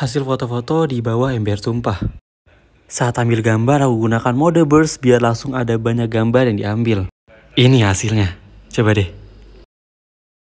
hasil foto-foto di bawah ember tumpah. Saat ambil gambar, aku gunakan mode burst biar langsung ada banyak gambar yang diambil. Ini hasilnya. Coba deh.